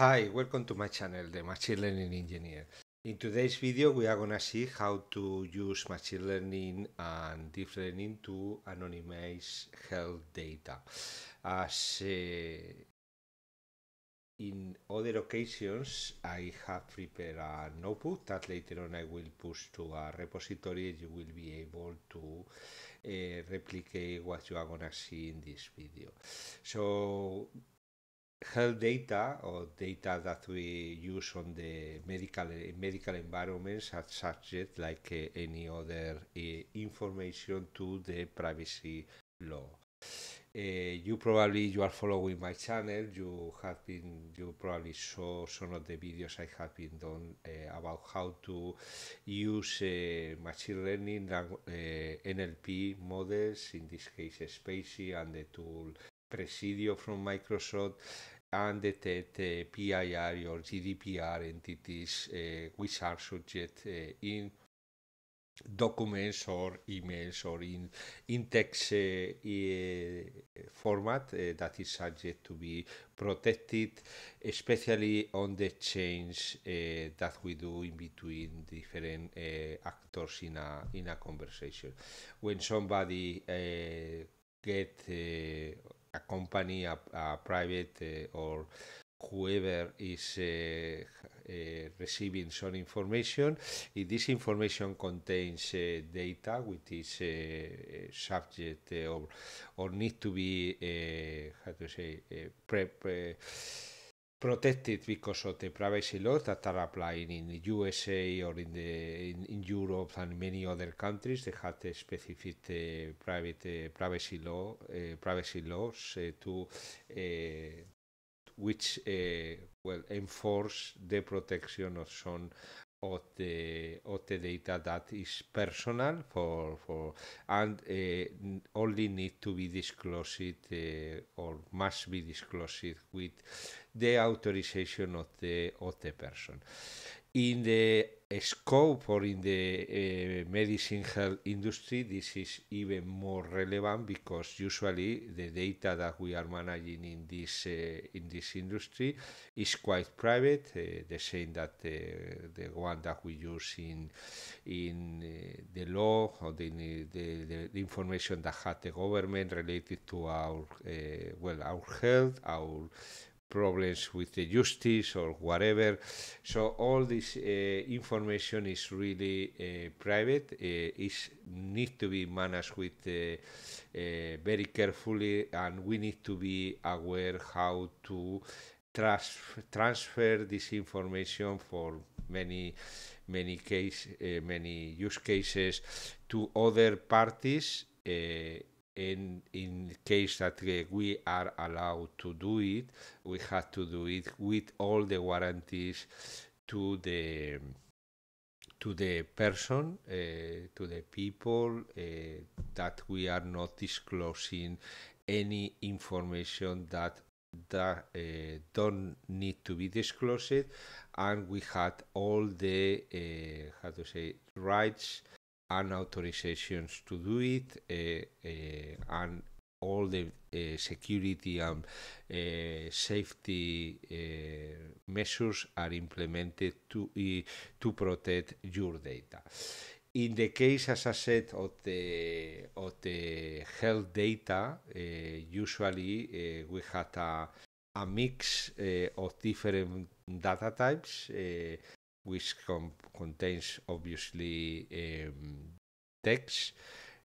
Hi, welcome to my channel, the Machine Learning Engineer. In today's video, we are going to see how to use machine learning and deep learning to anonymize health data. As uh, in other occasions, I have prepared a notebook that later on I will push to a repository you will be able to uh, replicate what you are going to see in this video. So health data or data that we use on the medical medical environments are subject like eh, any other eh, information to the privacy law. Eh, you probably you are following my channel. You have been you probably saw some of the videos I have been done about how to use machine learning NLP models in this case Spacey and the tool Presidio from Microsoft undetected PIR or GDPR entities uh, which are subject uh, in documents or emails or in, in text eh, format that is subject to be protected, especially on the change that we do in between different actors in a, in a conversation. When somebody get a company, a, a private, eh, or whoever is uh, uh, receiving some information. If this information contains uh, data which is subject or or need to be how to say prep protected because of the privacy laws that are applying in the USA or in in Europe and many other countries. They have specific uh, private uh, privacy law uh, laws to which well enforce the protection of some of the of the data that is personal for for and uh, only need to be disclosed uh, or must be disclosed with the authorization of the of the person in the scope or in the uh, medicine health industry, this is even more relevant because usually the data that we are managing in this uh, in this industry is quite private, uh, the same that the one that we use in in the law or the, the, the, information that had the government related to our well our health, our problems with the justice or whatever. So all this uh, information is really uh, private. Uh, it needs to be managed with uh, uh, very carefully, and we need to be aware how to transfer, transfer this information for many many case uh, many use cases to other parties in in case that we are allowed to do it, we had to do it with all the warranties to the to the person, uh, to the people uh, that we are not disclosing any information that that uh, don't need to be disclosed, and we had all the uh, how to say rights and authorizations to do it eh, eh, and all the uh, security and uh, safety uh, measures are implemented to, to protect your data. In the case, as I said, of the, of the health data, usually we had a, a mix of different data types which contains obviously um, text,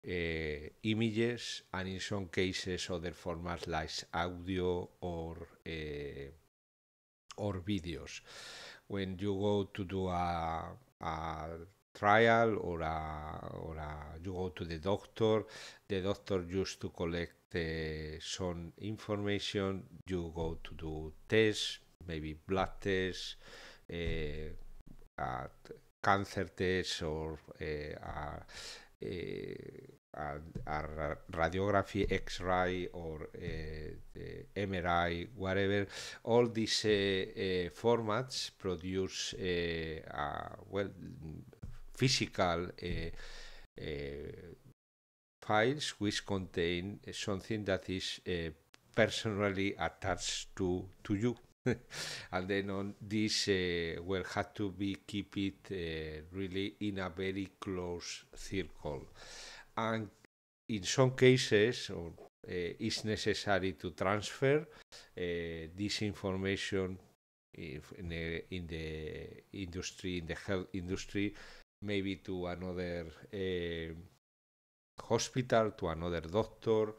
uh, images, and in some cases other formats like audio or uh, or videos. When you go to do a, a trial or a, or a, you go to the doctor, the doctor used to collect uh, some information. You go to do tests, maybe blood tests. Uh, at cancer tests or eh, eh, a, a, a, radiography, X-ray, or eh, MRI, whatever. All these formats produce well physical files which contain something that is personally attached to to you. and then on this, uh, will have to be keep it uh, really in a very close circle. And in some cases, or, uh, it's necessary to transfer uh, this information in in the industry, in the health industry, maybe to another uh, hospital, to another doctor,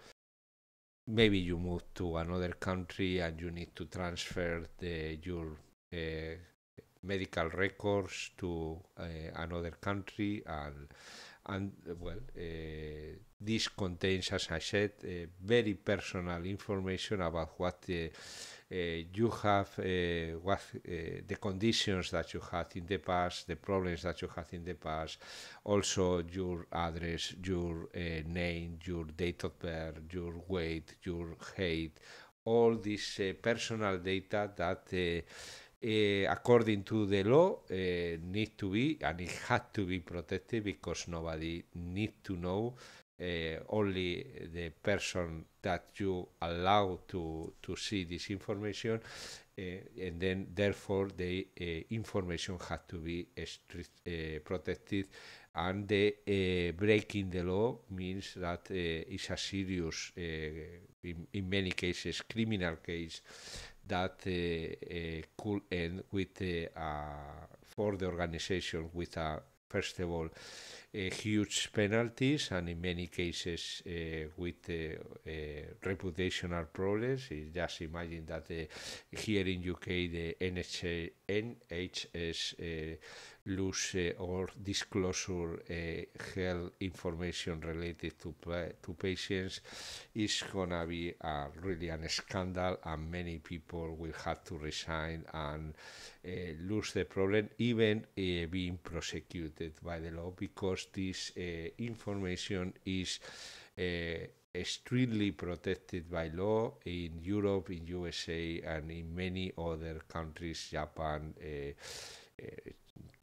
maybe you move to another country and you need to transfer the, your uh, medical records to uh, another country and and well uh, this contains as i said very personal information about what the uh, you have uh, what uh, the conditions that you had in the past, the problems that you had in the past, also your address, your name, your date of birth, your weight, your height, all this personal data that. Uh, according to the law, uh, need to be and it had to be protected because nobody need to know uh, only the person that you allow to, to see this information uh, and then therefore the uh, information has to be strict, protected and the, breaking the law means that it's a serious, in, in many cases, criminal case that uh, uh, could end with uh, for the organization with a first of all, uh, huge penalties, and in many cases uh, with uh, reputational problems. Just imagine that here in UK, the NHS lose or disclosure eh, health information related to, to patients is gonna be a, really a scandal and many people will have to resign and eh, lose the problem even eh, being prosecuted by the law because this information is extremely protected by law in Europe, in USA, and in many other countries, Japan, uh,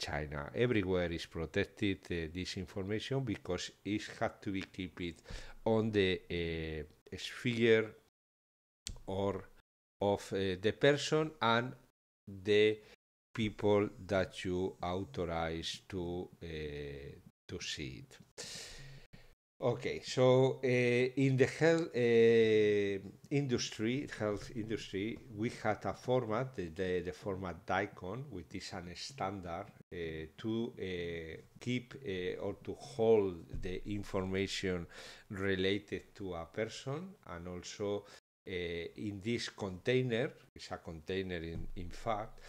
China. Everywhere is protected this uh, information because it had to be kept on the uh, sphere or of uh, the person and the people that you authorize to to see it. Okay, so uh, in the health uh, industry, health industry, we had a format, the, the, the format DICON, which is a standard uh, to keep or to hold the information related to a person and also in this container, it's a container in, in fact,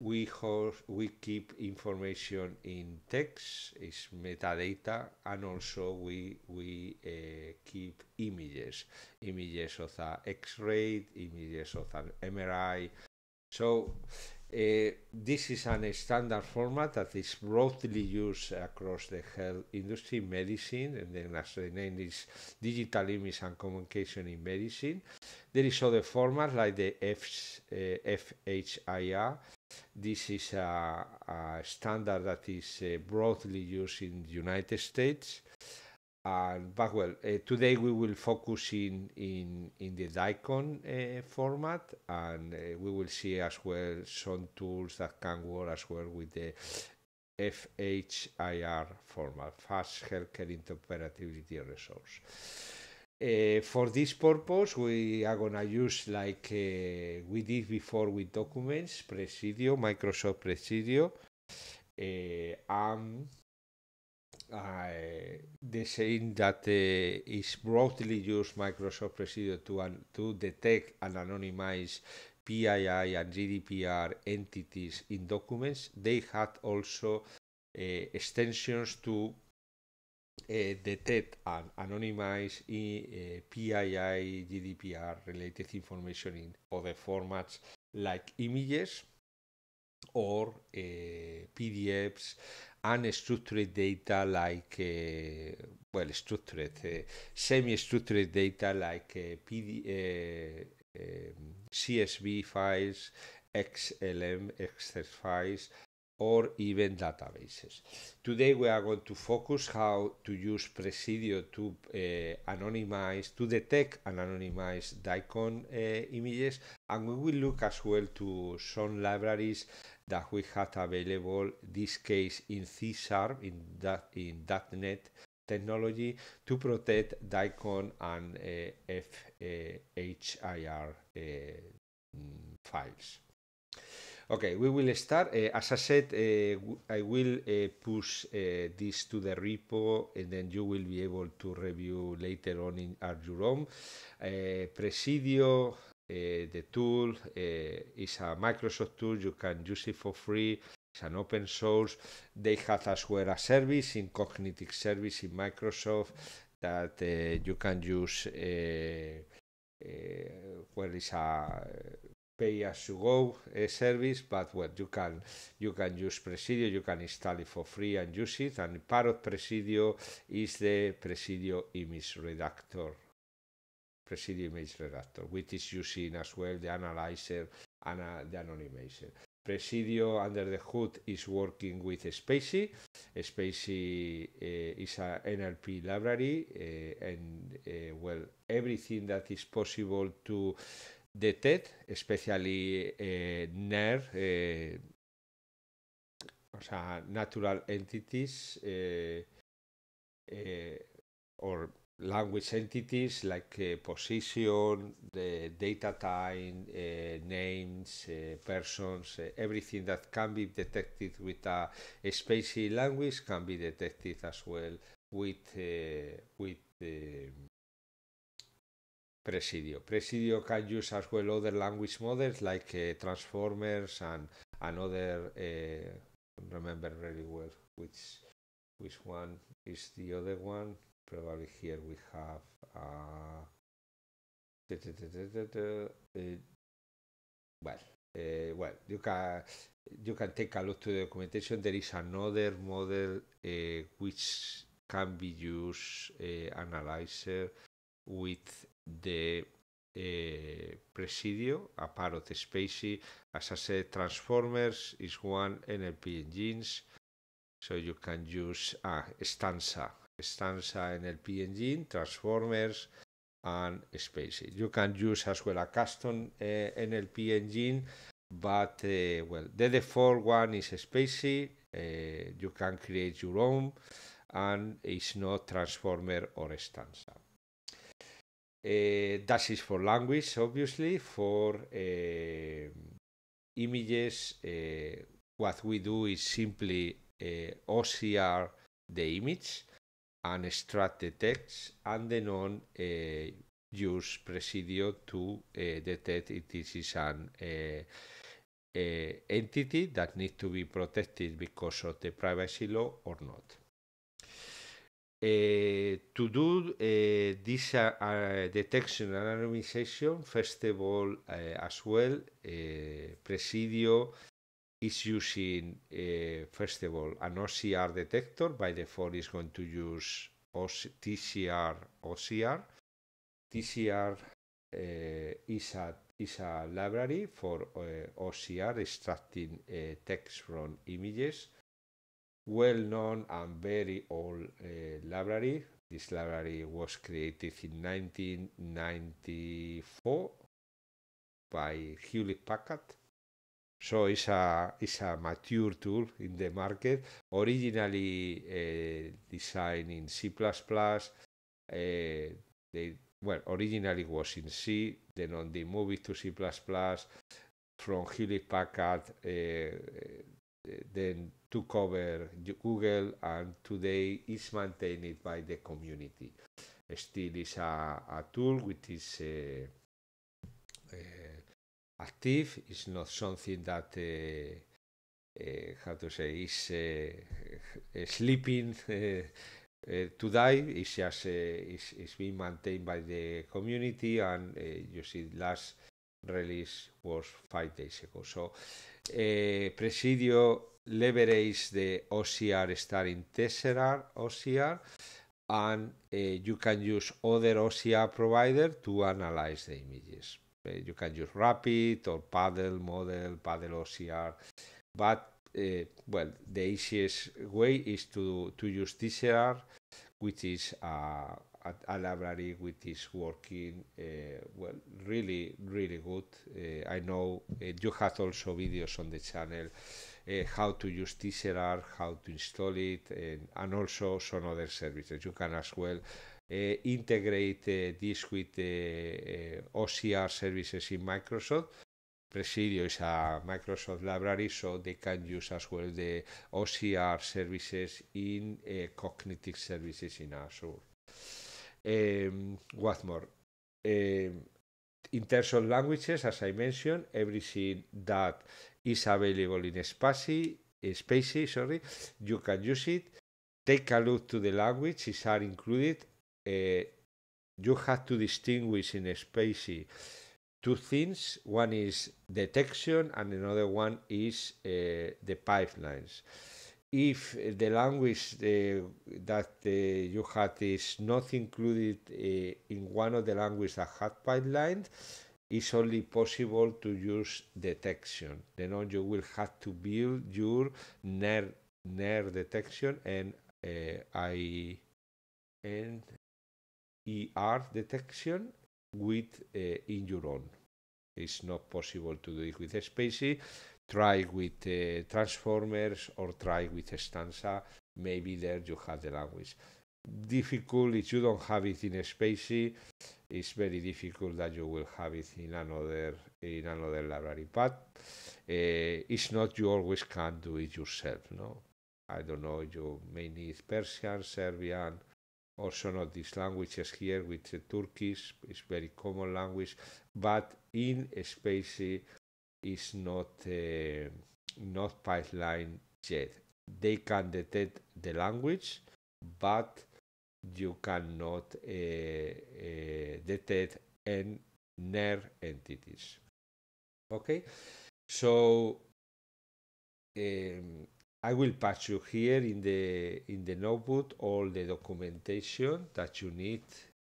we host, we keep information in text, is metadata, and also we we uh, keep images, images of an X-ray, images of an MRI. So uh, this is an standard format that is broadly used across the health industry, medicine, and then as the name is digital image and communication in medicine. There is other formats like the F, uh, eh, FHIR. This is a, a standard that is uh, broadly used in the United States. And but well, uh, today we will focus in in, in the DICON format, and we will see as well some tools that can work as well with the FHIR format, Fast Healthcare Interoperability Resource. Uh, for this purpose, we are gonna use like uh, we did before with documents, Presidio, Microsoft Presidio, uh, um, the same that uh, is broadly used Microsoft Presidio to to detect and anonymize PII and GDPR entities in documents. They had also uh, extensions to Eh, detect and anonymize in, eh, PII GDPR related information in other formats like images or eh, PDFs and structured data like uh, well structured uh, semi-structured data like uh, PD, CSV files, XLM exercise files, or even databases. Today we are going to focus how to use Presidio to uh, anonymize, to detect and anonymize DICON uh, images and we will look as well to some libraries that we had available, this case in C Sharp, in, that, in .NET technology to protect DICON and uh, eh, FHIR files. Okay, we will start. Uh, as I said, uh, I will uh, push this to the repo and then you will be able to review later on in, at your own. Presidio, the tool, is a Microsoft tool. You can use it for free. It's an open source. They have as well a service in Cognitive Service in Microsoft that you can use. Uh, well, it's a pay as you go eh, service, but you can you can use Presidio, you can install it for free and use it. And part of Presidio is the Presidio image redactor, Presidio image redactor, which is using as well the analyzer and uh, the anonymizer. Presidio under the hood is working with Spacey. Spacey eh, is an NLP library, eh, and well, everything that is possible to the TED, especially uh, NER, uh, natural entities eh, or language entities like position, the data time, names, persons, everything that can be detected with a, a spatial language can be detected as well with with Presidio. Presidio can use as well other language models like uh, transformers and another. Uh, eh, remember really well which which one is the other one. Probably here we have. Uh, da, da, da, well, uh, well, you can you can take a look to the documentation. There is another model uh, which can be used uh, analyzer with the uh, Presidio, a part of the Spacey. As I said, Transformers is one NLP engines. So you can use ah, Stanza, Stanza NLP engine, Transformers, and Spacey. You can use as well a custom uh, eh, NLP engine, but uh, well, the default one is Spacey. you can create your own, and it's not Transformer or Stanza. Eh, that is for language, obviously, for eh, images. Eh, what we do is simply OCR the image and extract the text and then on uh, use Presidio to uh, detect if this is an uh, entity that needs to be protected because of the privacy law or not. to do this uh, uh, detection and anonymization, first of all, uh, as well, Presidio is using, first of all, an OCR detector. By default, is going to use TCR OCR. TCR uh, eh, is a is a library for uh, eh, OCR extracting uh, text from images. well-known and very old eh, library. This library was created in 1994 by Hewlett Packard. So it's a it's a mature tool in the market. Originally uh, designed in C++, uh, they well originally was in C. Then on the move to C++, from Hewlett Packard, uh, then to cover Google, and today is maintained by the community. Still is a, a tool which is uh, uh, active. It's not something that uh, uh how to say is uh, uh, sleeping. to die It's just it's, it's being maintained by the community and you see last release was five days ago so Presidio leverage the OCR starting Tesseract OCR and uh, you can use other OCR provider to analyze the images. Uh, you can use Rapid or Paddle model, Paddle OCR, but uh, well, the easiest way is to, to use TCR, which is a, a library which is working well, really, really good. I know you have also videos on the channel Eh, how to use Tesseract, how to install it, and also some other services. You can as well eh, integrate eh, this with OCR services in Microsoft. Presidio is a Microsoft library, so they can use as well the OCR services in cognitive services in Azure. Em, what more? Em, in terms of languages, as I mentioned, everything that is available in Spacey, eh, Spacey, sorry. You can use it. Take a look to the languages are included. Uh, you have to distinguish in Spacey two things. One is detection, and another one is uh, the pipelines. If the language uh, that uh, you had is not included in one of the languages that have pipelines, it's only possible to use detection. Then on you will have to build your NER, NER detection and uh, I and ER detection with uh, in your own. It's not possible to do it with SPACY. Try with uh, transformers or try with Stanza. Maybe there you have the language difficult if you don't have it in Spacey. It's very difficult that you will have it in another in another library. But uh, it's not you always can do it yourself. No, I don't know. You may need Persian, Serbian, also not these languages here with the Turkish. It's very common language, but in Spacey is not uh, not pipeline yet. They can detect the language, but you cannot eh, eh, detect and NER entities. Okay, so um, I will pass you here in the in the notebook all the documentation that you need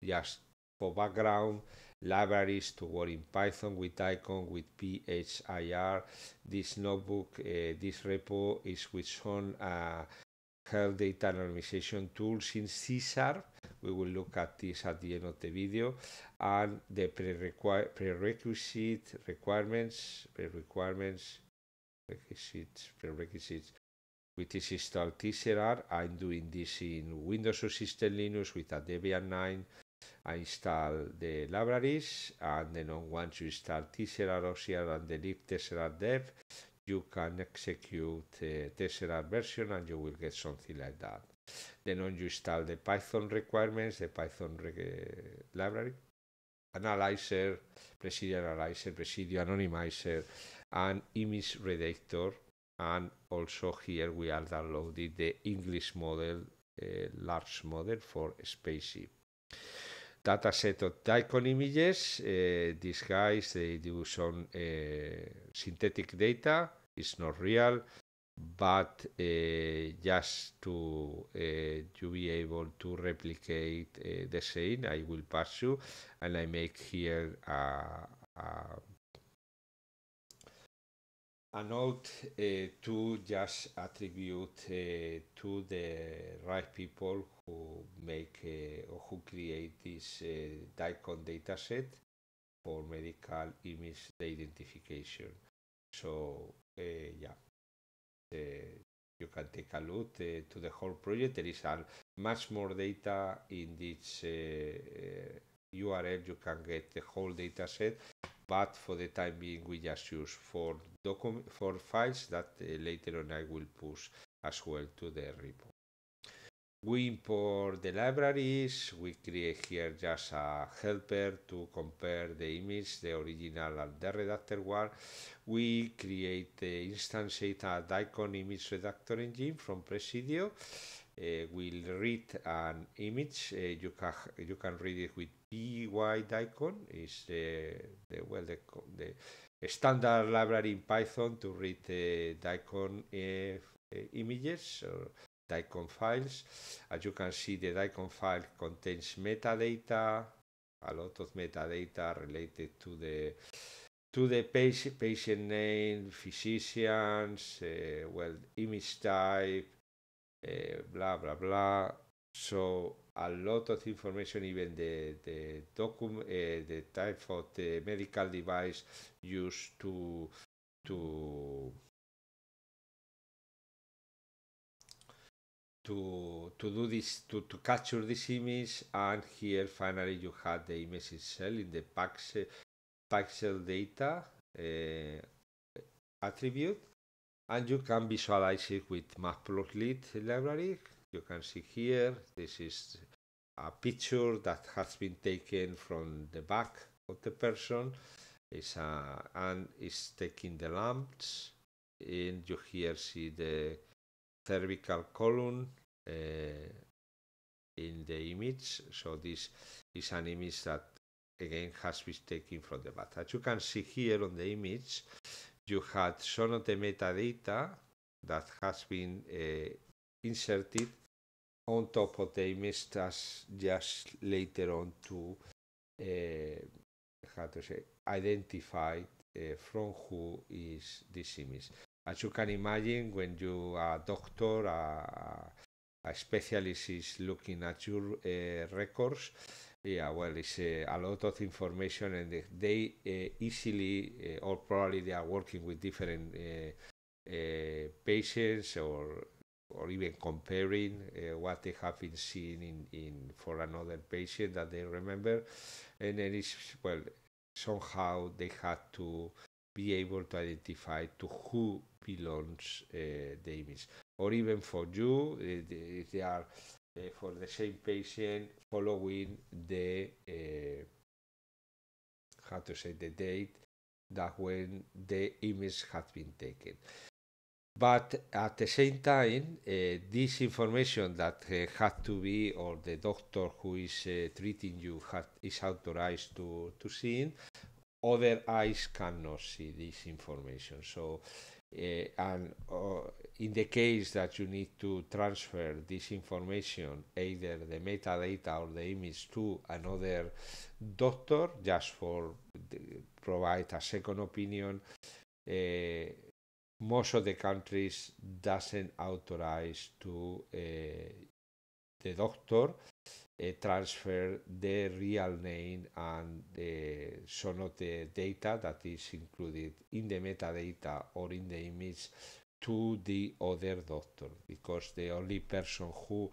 just for background libraries to work in Python with Icon with PHIR. This notebook, uh, this repo is with some uh, Health Data Normalization Tools in C Sharp. We will look at this at the end of the video and the prerequisite, requirements, requirements, requisites, prerequisites with this installed TCR. I'm doing this in Windows or System Linux with a Debian 9. I install the libraries and then once you install TCR, OCR and the lib TCR dev, you can execute the eh, Tesseract version and you will get something like that. Then on you install the Python requirements, the Python eh, library, analyzer, Presidio analyzer, Presidio anonymizer, and image redactor. And also here we are downloading the English model, eh, large model for Spaceship. dataset of Daikon images. Uh, these guys, they do some eh, synthetic data. It's not real, but eh, just to to eh, be able to replicate the same, I will pass you, and I make here a, a a note uh, to just attribute uh, to the right people who make uh, or who create this DICON dataset for medical image identification. So yeah, you can take a look to the whole project. There is much more data in this URL, you can get the whole data set. But for the time being, we just use for document for files that uh, later on I will push as well to the repo. We import the libraries, we create here just a helper to compare the image, the original and the redactor one. We create the instantiate and icon image redactor engine from Presidio. Uh, we'll read an image, uh, you, can, you can read it with PY DICON is the, the well the, the standard library in Python to read the DICOM uh, eh, eh, images or DICOM files. As you can see, the DICOM file contains metadata, a lot of metadata related to the to the patient, patient name, physicians, uh, well, image type, uh, blah blah blah. So a lot of information, even the the document, uh, the type of the medical device used to to to to do this to, to capture this image and here finally you have the image itself in the pixel pixel data uh, attribute and you can visualize it with matplotlib library you can see here, this is a picture that has been taken from the back of the person. It's a, and is taking the lumps. And you here see the cervical column uh, in the image. So this is an image that again has been taken from the back. As you can see here on the image, you had some of the metadata that has been uh, inserted on top of they missed us just later on to uh, how to say identify uh, from who is this image. As you can imagine, when you are a doctor, a, a specialist is looking at your uh, records, yeah, well, it's uh, a lot of information, and they uh, easily, uh, or probably, they are working with different patients or or even comparing uh, what they have been seeing in, in for another patient that they remember and then it's well somehow they had to be able to identify to who belongs uh, the image or even for you if uh, they are uh, for the same patient following the uh, how to say the date that when the image had been taken but at the same time, uh, this information that uh, had to be, or the doctor who is uh, treating you had, is authorized to, to see it, other eyes cannot see this information. So, uh, and uh, in the case that you need to transfer this information, either the metadata or the image, to another doctor just for provide a second opinion, uh, most of the countries doesn't authorize to uh, the doctor uh, transfer the real name and some of the data that is included in the metadata or in the image to the other doctor because the only person who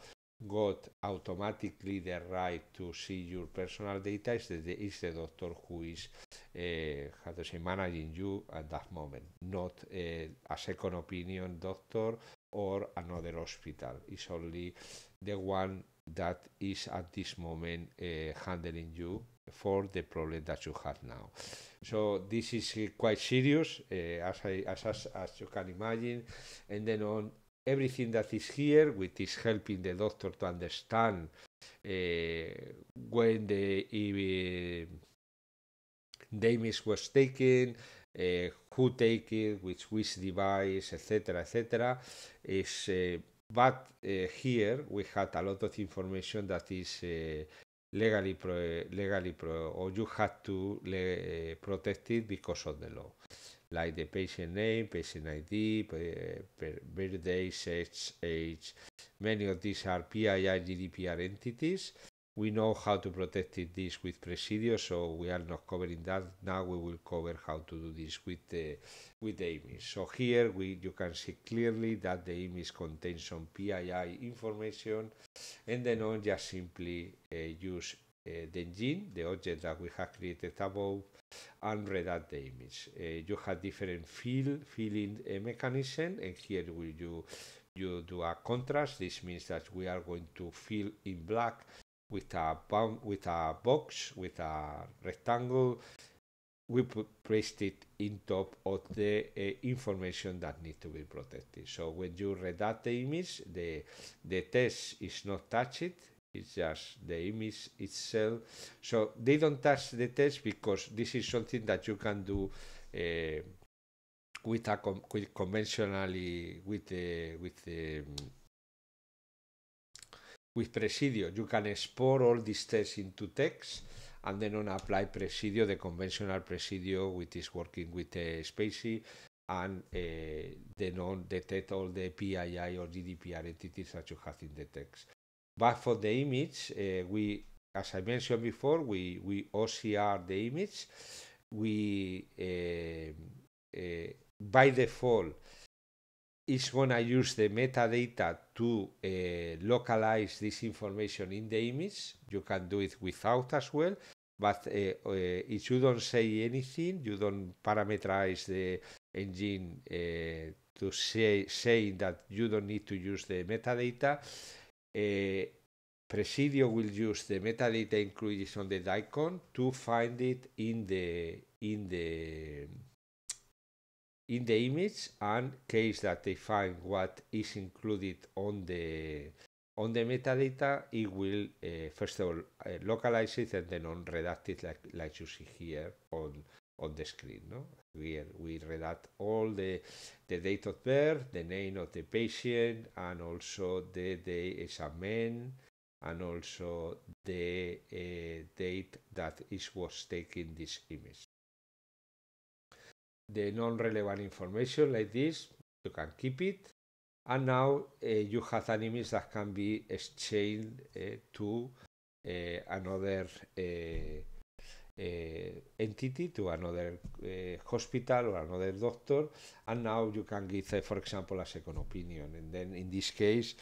got automatically the right to see your personal data is the, is the doctor who is, uh, eh, how to say, managing you at that moment, not uh, a second opinion doctor or another hospital. It's only the one that is at this moment uh, handling you for the problem that you have now. So this is quite serious, uh, as, I, as, as, as you can imagine. And then on everything that is here, which is helping the doctor to understand uh, when the uh, damage was taken, uh, who take it, which which device, etc., etc., is but uh, here we had a lot of information that is uh, legally pro legally pro or you had to protect it because of the law like the patient name, patient ID, birthday, sex, age. Many of these are PII GDPR entities. We know how to protect this with Presidio, so we are not covering that. Now we will cover how to do this with the, with the image. So here we, you can see clearly that the image contains some PII information and then on just simply uh, use uh, the engine, the object that we have created above, and redact the image. Uh, you have different fill filling uh, mechanism, and here will you you do a contrast. This means that we are going to fill in black with a with a box with a rectangle. We placed it in top of the uh, information that needs to be protected. So when you redact the image, the the text is not touched it's just the image itself. So they don't touch the text because this is something that you can do uh, with a com with conventionally with the with the mm, with Presidio. You can export all these tests into text and then on apply Presidio, the conventional Presidio, which is working with uh, Spacey, and uh, then on detect all the PII or GDPR entities that you have in the text. But for the image, uh, we, as I mentioned before, we, we OCR the image. We, uh, uh, by default, is going to use the metadata to uh, localize this information in the image. You can do it without as well. But uh, uh, if you don't say anything, you don't parameterize the engine to say, saying that you don't need to use the metadata, uh, Presidio will use the metadata included on the DICON to find it in the in the in the image and case that they find what is included on the on the metadata it will uh, first of all uh, localize it and then on redact it like, like you see here on on the screen. No? We, we out all the, the date of birth, the name of the patient, and also the day examined, and also the uh, date that it was taken this image. The non-relevant information like this, you can keep it. And now uh, you have an image that can be exchanged uh, to another Eh, entity to another eh, hospital or another doctor, and now you can give, for example, a second opinion. And then in this case,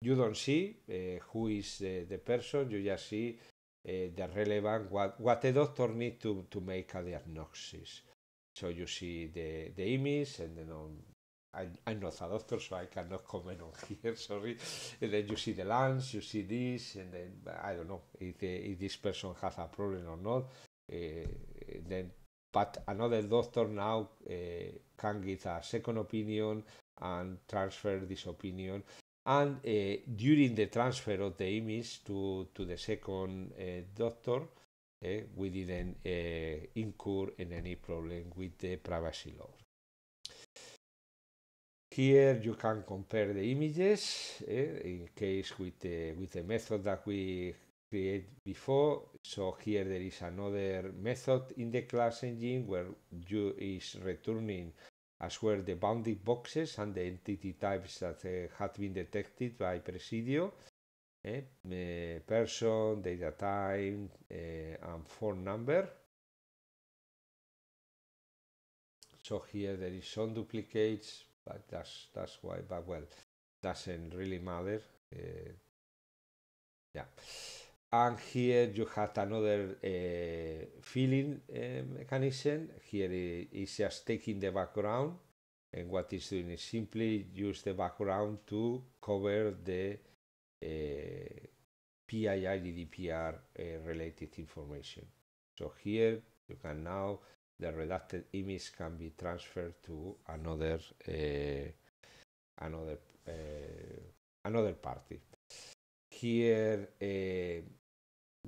you don't see eh, who is the person, you just see the relevant, what, what the doctor needs to, to make a diagnosis. So you see the, the image and then on I'm, i not a doctor, so I cannot comment on here, sorry. And then you see the lungs, you see this, and then I don't know if, if this person has a problem or not. Eh, then but another doctor now eh, can get a second opinion and transfer this opinion and eh, during the transfer of the image to, to the second doctor we didn't incur in any problem with the privacy law. Here you can compare the images in case with the, with the method that we create before so here there is another method in the class engine where you is returning as well the bounding boxes and the entity types that uh, had been detected by Presidio eh? uh, person, data time uh, and phone number so here there is some duplicates but that's that's why but well doesn't really matter eh, yeah and here you have another uh, eh, filling uh, eh, mechanism. Here it's just taking the background, and what it's doing is simply use the background to cover the uh, eh, PII GDPR related information. So here you can now the redacted image can be transferred to another another another party. Here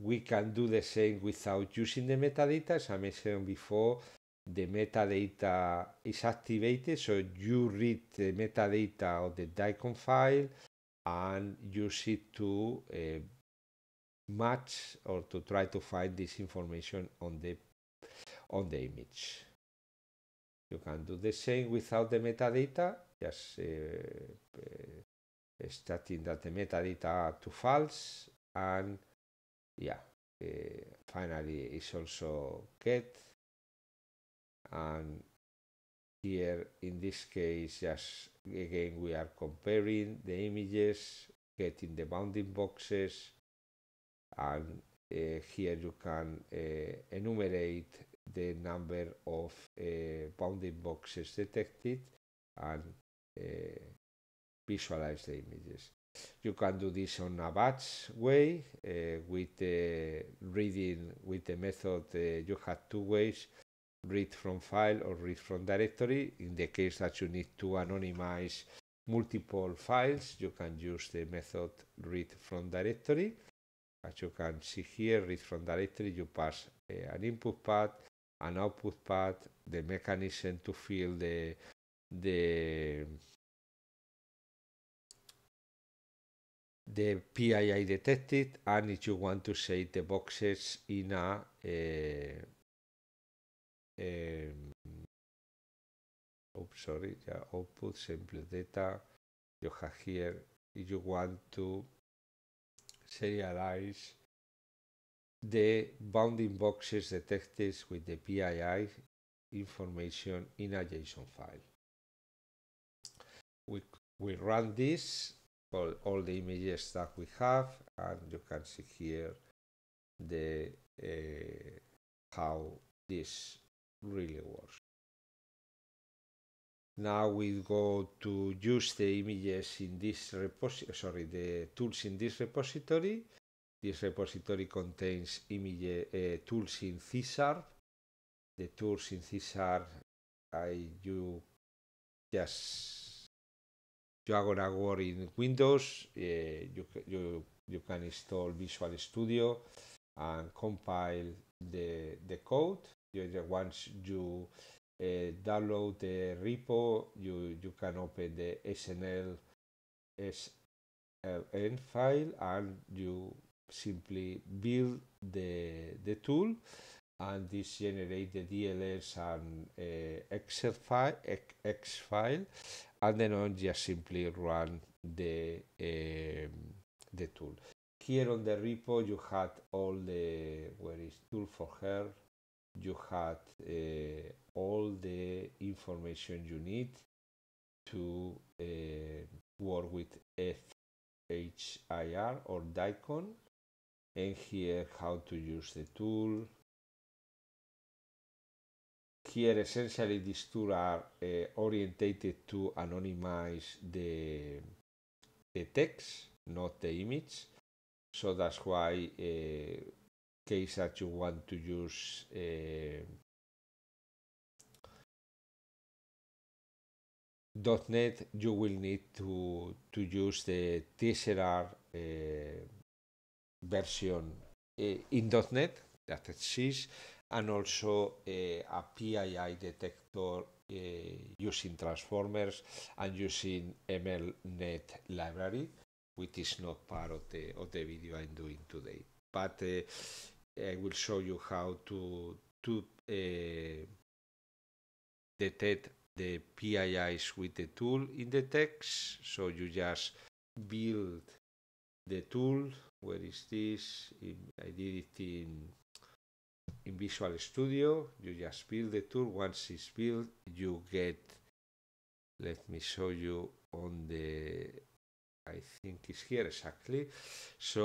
we can do the same without using the metadata. As I mentioned before, the metadata is activated, so you read the metadata of the DICOM file and use it to uh, match or to try to find this information on the on the image. You can do the same without the metadata, just uh, uh, stating that the metadata are to false and yeah uh, finally it's also get and here in this case just again we are comparing the images getting the bounding boxes and uh, here you can uh, enumerate the number of uh, bounding boxes detected and uh, visualize the images you can do this on a batch way uh, with the reading with the method uh, you have two ways read from file or read from directory. In the case that you need to anonymize multiple files, you can use the method read from directory. As you can see here, read from directory, you pass uh, an input path, an output path, the mechanism to fill the the the PII detected and if you want to save the boxes in a, oh sorry yeah, output sample data you have here if you want to serialize the bounding boxes detected with the PII information in a JSON file. We, we run this all, all the images that we have and you can see here the uh, how this really works. Now we go to use the images in this repository, sorry, the tools in this repository. This repository contains image uh, tools in C Sharp. The tools in C Sharp, I you just you are gonna work in Windows, you, eh, you, you can install Visual Studio and compile the, the code. You, once you uh, download the repo, you, you can open the SNL SLN file and you simply build the, the tool and this generate the DLLs and uh, Excel file, X file and then on just simply run the um, the tool. Here on the repo you had all the where is tool for her. You had uh, all the information you need to uh, work with FHIR or DICON and here how to use the tool, here essentially these two are uh, orientated to anonymize the, the text, not the image. So that's why uh, case that you want to use uh, .NET, you will need to, to use the TSRR uh, eh, version eh, in .NET that exists and also uh, a PII detector uh, using transformers and using MLNet library, which is not part of the, of the video I'm doing today. But uh, I will show you how to, to detect the PIIs with the tool in the text. So you just build the tool. Where is this? I did it in in Visual Studio. You just build the tool. Once it's built, you get, let me show you on the, I think it's here exactly. So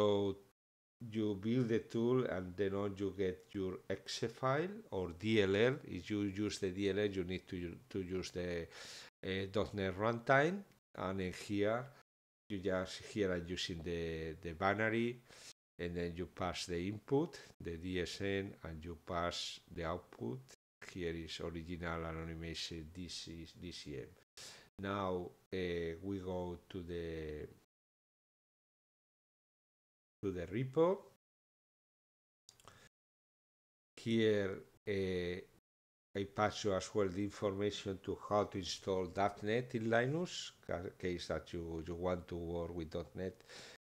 you build the tool and then on you get your exe file or DLL. If you use the DLL, you need to, to use the uh, .NET runtime. And in here, you just here I'm using the, the binary and then you pass the input, the DSN, and you pass the output. Here is original anonymized DC, DCM. Now uh, we go to the to the repo. Here uh, I pass you as well the information to how to install .NET in Linux, in case that you, you want to work with .NET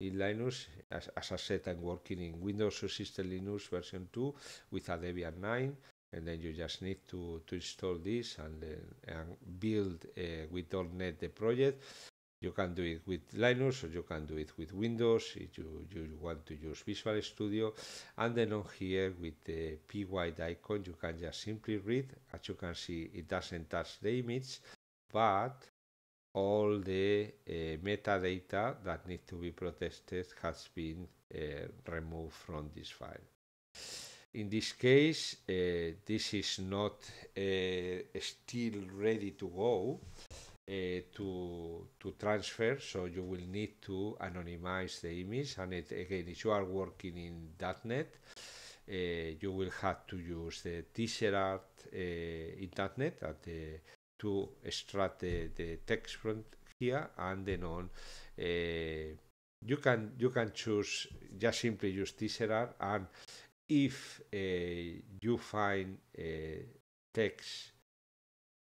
in Linux, as, as I said, I'm working in Windows System Linux version 2 with Debian 9, and then you just need to, to install this and, uh, and build uh, with .NET the project. You can do it with Linux or you can do it with Windows if you, you want to use Visual Studio. And then on here with the py icon, you can just simply read. As you can see, it doesn't touch the image, but all the uh, metadata that needs to be protected has been uh, removed from this file. In this case, uh, this is not still ready to go to, to transfer, so you will need to anonymize the image. And it, again, if you are working in .NET, you will have to use the Tesseract uh, in .NET at the to extract the, the text from here and then on uh, you can you can choose just simply use Tesseract, and if uh, you find eh, text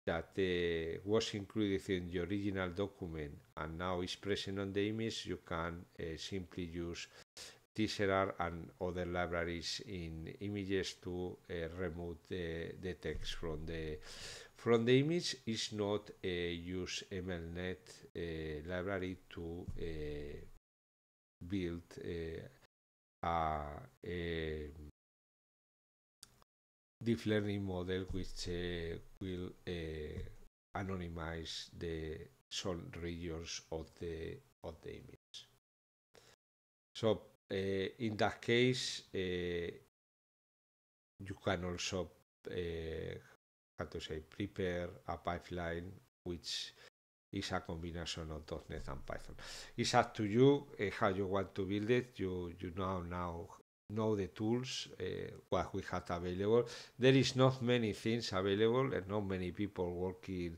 that uh, was included in the original document and now is present on the image, you can simply use Tesseract and other libraries in images to remove the, the text from the from the image is not a use MLNet uh, library to uh, build uh, a, a deep learning model which uh, will uh, anonymize the some regions of the of the image. So uh, in that case, you can also how to say, prepare a pipeline which is a combination of .NET and Python. It's up to you uh, how you want to build it. You you now now know the tools uh, what we had available. There is not many things available and not many people working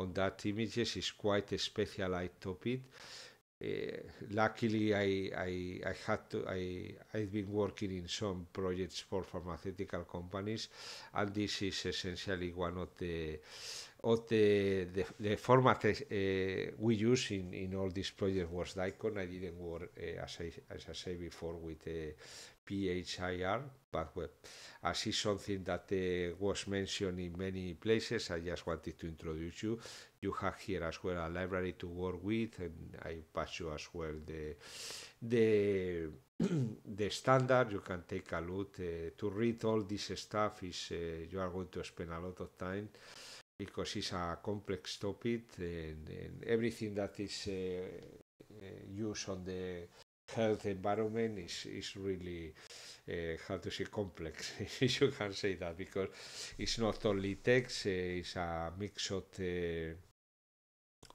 on that images. It's quite a specialized topic. Eh, luckily, I, I, I had to, I, I've been working in some projects for pharmaceutical companies, and this is essentially one of the of the, the, the format uh, we use in, in all these projects was Daikon. I didn't work, uh, as, I, as I said before, with uh, PHIR pathweb. As is something that uh, was mentioned in many places, I just wanted to introduce you. You have here as well a library to work with, and I pass you as well the the the standard. You can take a look uh, to read all this stuff. Is uh, you are going to spend a lot of time because it's a complex topic, and, and everything that is uh, uh, used on the health environment is, is really uh, how to say complex you can say that because it's not only text uh, eh, it's a mix of the,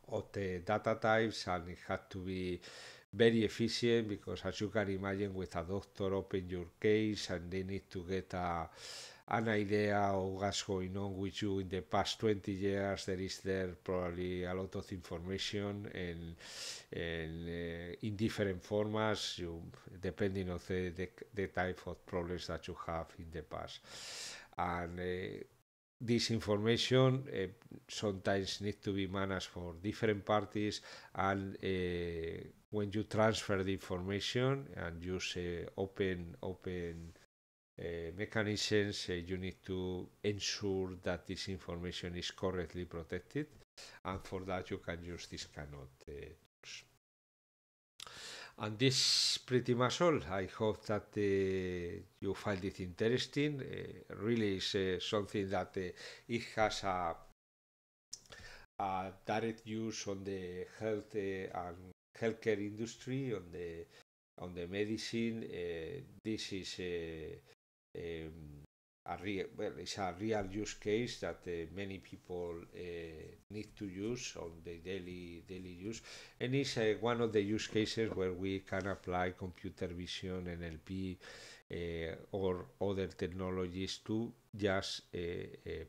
of the data types and it had to be very efficient because as you can imagine with a doctor open your case and they need to get a an idea of what's going on with you in the past 20 years. There is there probably a lot of information and, and uh, in different formats, you, depending on the, the, the, type of problems that you have in the past. And uh, this information uh, sometimes needs to be managed for different parties and uh, when you transfer the information and use open open Eh, mechanisms. Eh, you need to ensure that this information is correctly protected, and for that you can use this kind of eh, tools. And this pretty much all. I hope that uh, you find it interesting. Uh, really is uh, something that it has a, a, direct use on the health and healthcare industry, on the on the medicine. this is um, a real well it's a real use case that uh, many people uh, need to use on the daily daily use and it's uh, one of the use cases where we can apply computer vision NLP or other technologies to just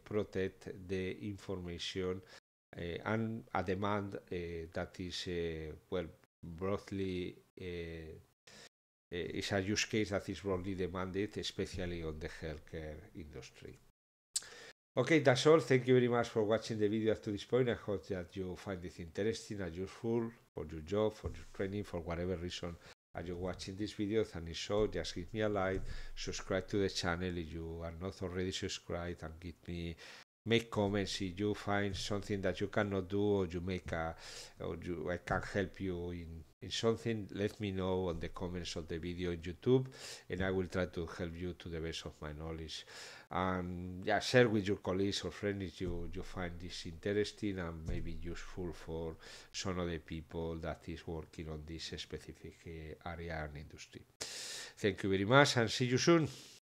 protect the information and a demand that is well broadly Eh, is a use case that is broadly demanded, especially on the healthcare industry. Okay, that's all. Thank you very much for watching the video up to this point. I hope that you find this interesting and useful for your job, for your training, for whatever reason are you watching this video and if so, just give me a like, subscribe to the channel if you are not already subscribed and give me make comments if you find something that you cannot do or you make a or you I can help you in in something let me know on the comments of the video in YouTube and I will try to help you to the best of my knowledge and yeah share with your colleagues or friends you you find this interesting and maybe useful for some of the people that is working on this specific eh, area and industry thank you very much and see you soon